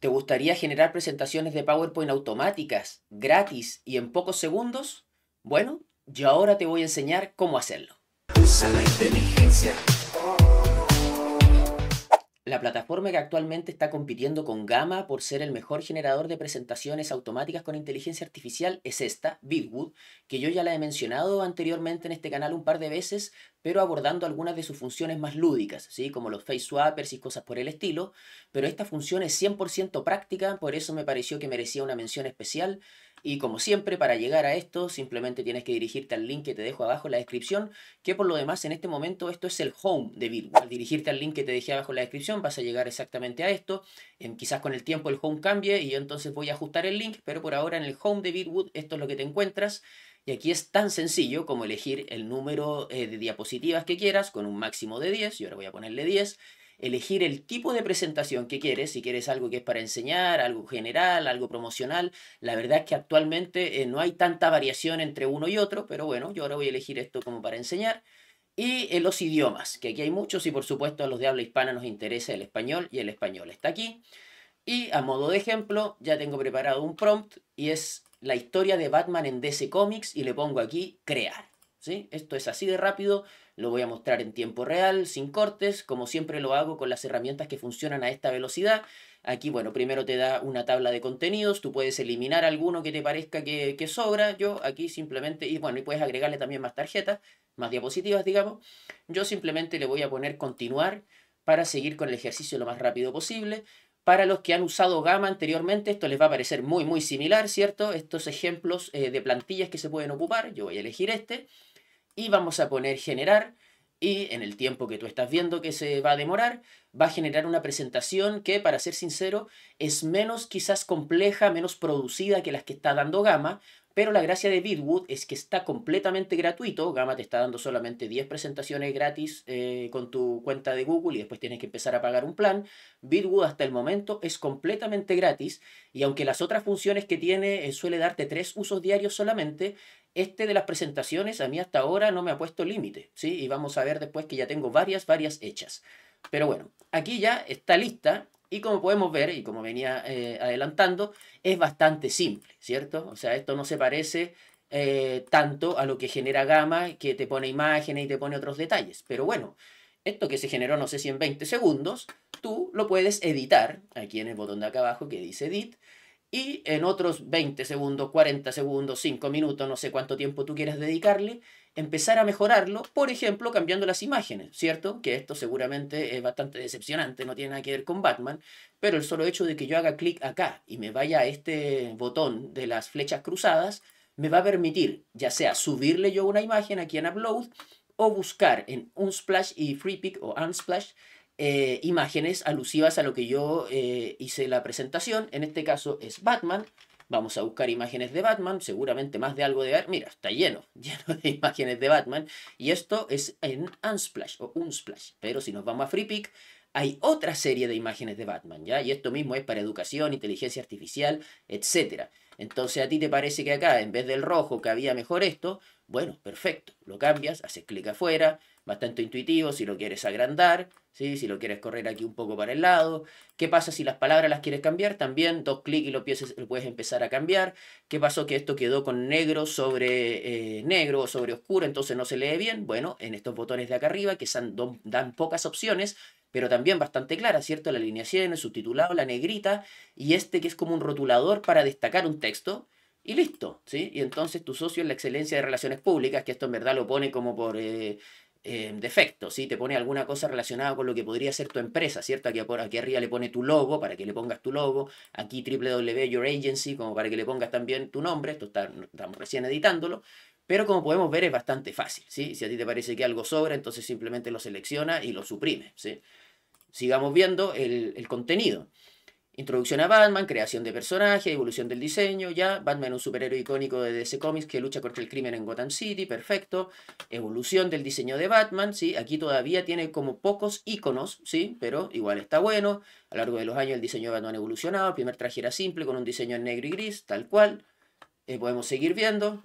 ¿Te gustaría generar presentaciones de PowerPoint automáticas, gratis y en pocos segundos? Bueno, yo ahora te voy a enseñar cómo hacerlo la plataforma que actualmente está compitiendo con Gamma por ser el mejor generador de presentaciones automáticas con inteligencia artificial es esta, Bitwood, que yo ya la he mencionado anteriormente en este canal un par de veces, pero abordando algunas de sus funciones más lúdicas, ¿sí? como los face swappers y cosas por el estilo, pero esta función es 100% práctica, por eso me pareció que merecía una mención especial y como siempre, para llegar a esto, simplemente tienes que dirigirte al link que te dejo abajo en la descripción, que por lo demás en este momento esto es el home de Bitwood. Al dirigirte al link que te dejé abajo en la descripción vas a llegar exactamente a esto. En, quizás con el tiempo el home cambie y yo entonces voy a ajustar el link, pero por ahora en el home de Bitwood esto es lo que te encuentras. Y aquí es tan sencillo como elegir el número eh, de diapositivas que quieras con un máximo de 10, y ahora voy a ponerle 10, elegir el tipo de presentación que quieres, si quieres algo que es para enseñar, algo general, algo promocional. La verdad es que actualmente eh, no hay tanta variación entre uno y otro, pero bueno, yo ahora voy a elegir esto como para enseñar. Y eh, los idiomas, que aquí hay muchos y por supuesto a los de habla hispana nos interesa el español y el español está aquí. Y a modo de ejemplo, ya tengo preparado un prompt y es la historia de Batman en DC Comics y le pongo aquí crear. ¿Sí? Esto es así de rápido lo voy a mostrar en tiempo real, sin cortes, como siempre lo hago con las herramientas que funcionan a esta velocidad. Aquí, bueno, primero te da una tabla de contenidos, tú puedes eliminar alguno que te parezca que, sobra. Yo aquí simplemente, y bueno, y puedes agregarle también más tarjetas, más diapositivas, digamos. Yo simplemente le voy a poner continuar para seguir con el ejercicio lo más rápido posible. Para los que han usado Gama anteriormente, esto les va a parecer muy, muy similar, ¿cierto? Estos ejemplos eh, de plantillas que se pueden ocupar, yo voy a elegir este y vamos a poner generar y en el tiempo que tú estás viendo que se va a demorar, va a generar una presentación que, para ser sincero, es menos quizás compleja, menos producida que las que está dando Gamma, pero la gracia de Bitwood es que está completamente gratuito. Gamma te está dando solamente 10 presentaciones gratis eh, con tu cuenta de Google y después tienes que empezar a pagar un plan. Bitwood hasta el momento es completamente gratis y aunque las otras funciones que tiene eh, suele darte 3 usos diarios solamente, este de las presentaciones a mí hasta ahora no me ha puesto límite. ¿sí? Y vamos a ver después que ya tengo varias, varias hechas. Pero bueno, aquí ya está lista y como podemos ver, y como venía eh, adelantando, es bastante simple, ¿cierto? O sea, esto no se parece eh, tanto a lo que genera Gama, que te pone imágenes y te pone otros detalles. Pero bueno, esto que se generó, no sé si en 20 segundos, tú lo puedes editar, aquí en el botón de acá abajo que dice Edit, y en otros 20 segundos, 40 segundos, 5 minutos, no sé cuánto tiempo tú quieras dedicarle, empezar a mejorarlo, por ejemplo, cambiando las imágenes, ¿cierto? Que esto seguramente es bastante decepcionante, no tiene nada que ver con Batman, pero el solo hecho de que yo haga clic acá y me vaya a este botón de las flechas cruzadas, me va a permitir ya sea subirle yo una imagen aquí en Upload o buscar en Unsplash y pick o Unsplash eh, imágenes alusivas a lo que yo eh, hice la presentación. En este caso es Batman. Vamos a buscar imágenes de Batman, seguramente más de algo de... ver. Mira, está lleno, lleno de imágenes de Batman. Y esto es en Unsplash o Unsplash. Pero si nos vamos a FreePic, hay otra serie de imágenes de Batman, ¿ya? Y esto mismo es para educación, inteligencia artificial, etc. Entonces a ti te parece que acá, en vez del rojo, que había mejor esto, bueno, perfecto, lo cambias, haces clic afuera, bastante intuitivo, si lo quieres agrandar, ¿sí? si lo quieres correr aquí un poco para el lado, qué pasa si las palabras las quieres cambiar, también dos clics y lo, puedes empezar a cambiar, qué pasó que esto quedó con negro sobre eh, negro o sobre oscuro, entonces no se lee bien, bueno, en estos botones de acá arriba que dan pocas opciones, pero también bastante clara, ¿cierto? La alineación, el subtitulado, la negrita y este que es como un rotulador para destacar un texto. Y listo, ¿sí? Y entonces tu socio en la excelencia de relaciones públicas, que esto en verdad lo pone como por eh, Em, defecto, ¿sí? te pone alguna cosa relacionada con lo que podría ser tu empresa, ¿cierto? Aquí, aquí arriba le pone tu logo para que le pongas tu logo, aquí www e, your agency como para que le pongas también tu nombre, esto estamos recién editándolo, pero como podemos ver es bastante fácil, ¿sí? Si a ti te parece que algo sobra, entonces simplemente lo selecciona y lo suprime, Sigamos viendo el, el contenido. Introducción a Batman, creación de personaje, evolución del diseño, ya. Batman, un superhéroe icónico de DC Comics que lucha contra el crimen en Gotham City, perfecto. Evolución del diseño de Batman, ¿sí? Aquí todavía tiene como pocos iconos, ¿sí? Pero igual está bueno. A lo largo de los años el diseño de Batman ha evolucionado. El primer traje era simple, con un diseño en negro y gris, tal cual. Eh, podemos seguir viendo.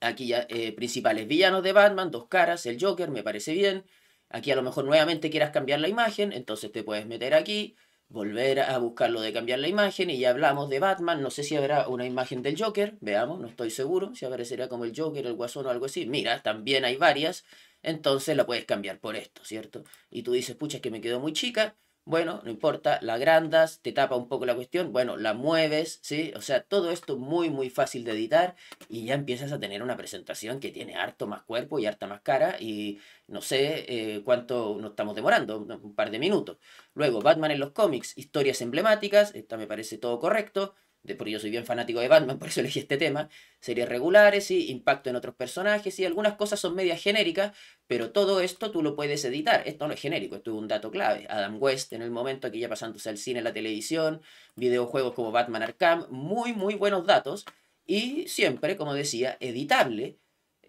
Aquí ya eh, principales villanos de Batman, dos caras, el Joker, me parece bien. Aquí a lo mejor nuevamente quieras cambiar la imagen, entonces te puedes meter aquí volver a buscar lo de cambiar la imagen y ya hablamos de Batman, no sé si habrá una imagen del Joker, veamos, no estoy seguro, si aparecerá como el Joker, el Guasón o algo así, mira, también hay varias, entonces la puedes cambiar por esto, ¿cierto? Y tú dices, pucha, es que me quedó muy chica, bueno, no importa, la agrandas, te tapa un poco la cuestión, bueno, la mueves, ¿sí? O sea, todo esto muy, muy fácil de editar y ya empiezas a tener una presentación que tiene harto más cuerpo y harta más cara y no sé eh, cuánto nos estamos demorando, un par de minutos. Luego, Batman en los cómics, historias emblemáticas, esta me parece todo correcto, de porque yo soy bien fanático de Batman, por eso elegí este tema, series regulares, y impacto en otros personajes, y algunas cosas son medias genéricas, pero todo esto tú lo puedes editar, esto no es genérico, esto es un dato clave. Adam West en el momento, aquí ya pasándose al cine, la televisión, videojuegos como Batman Arkham, muy, muy buenos datos, y siempre, como decía, editable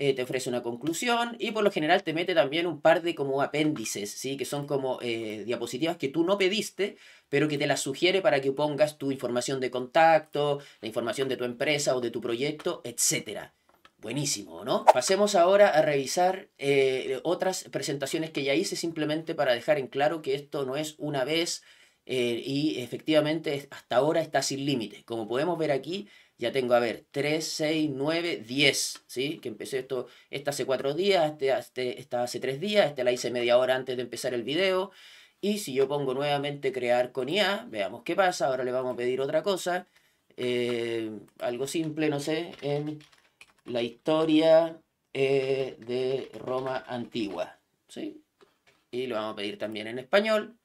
eh, te ofrece una conclusión y por lo general te mete también un par de como apéndices, ¿sí? que son como eh, diapositivas que tú no pediste, pero que te las sugiere para que pongas tu información de contacto, la información de tu empresa o de tu proyecto, etc. Buenísimo, ¿no? Pasemos ahora a revisar eh, otras presentaciones que ya hice simplemente para dejar en claro que esto no es una vez y efectivamente hasta ahora está sin límite. Como podemos ver aquí, ya tengo, a ver, 3, 6, 9, 10, ¿sí? Que empecé esto, esta hace 4 días, este, este, esta hace 3 días, esta la hice media hora antes de empezar el video. Y si yo pongo nuevamente crear con IA, veamos qué pasa, ahora le vamos a pedir otra cosa, eh, algo simple, no sé, en la historia eh, de Roma antigua, ¿sí? Y lo vamos a pedir también en español,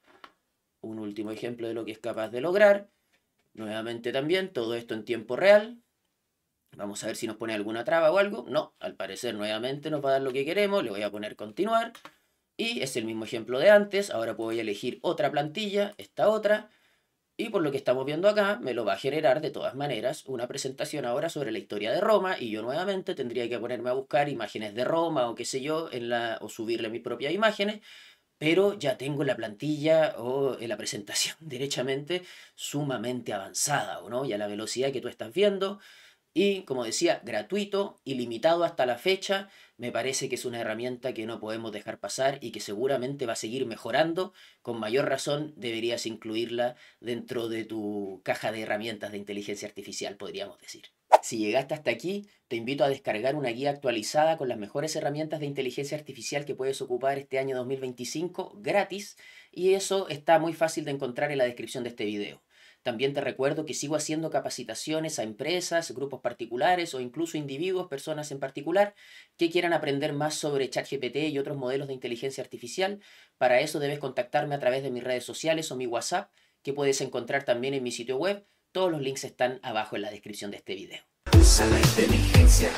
un último ejemplo de lo que es capaz de lograr. Nuevamente también, todo esto en tiempo real. Vamos a ver si nos pone alguna traba o algo. No, al parecer nuevamente nos va a dar lo que queremos. Le voy a poner continuar. Y es el mismo ejemplo de antes. Ahora puedo elegir otra plantilla, esta otra. Y por lo que estamos viendo acá, me lo va a generar de todas maneras una presentación ahora sobre la historia de Roma y yo nuevamente tendría que ponerme a buscar imágenes de Roma o qué sé yo, en la, o subirle mis propias imágenes pero ya tengo la plantilla o eh, la presentación derechamente sumamente avanzada, ¿no? Y a la velocidad que tú estás viendo. Y como decía, gratuito, ilimitado hasta la fecha, me parece que es una herramienta que no podemos dejar pasar y que seguramente va a seguir mejorando. Con mayor razón deberías incluirla dentro de tu caja de herramientas de inteligencia artificial, podríamos decir. Si llegaste hasta aquí, te invito a descargar una guía actualizada con las mejores herramientas de inteligencia artificial que puedes ocupar este año 2025 gratis y eso está muy fácil de encontrar en la descripción de este video. También te recuerdo que sigo haciendo capacitaciones a empresas, grupos particulares o incluso individuos, personas en particular, que quieran aprender más sobre ChatGPT y otros modelos de inteligencia artificial. Para eso debes contactarme a través de mis redes sociales o mi WhatsApp, que puedes encontrar también en mi sitio web. Todos los links están abajo en la descripción de este video. Usa la inteligencia.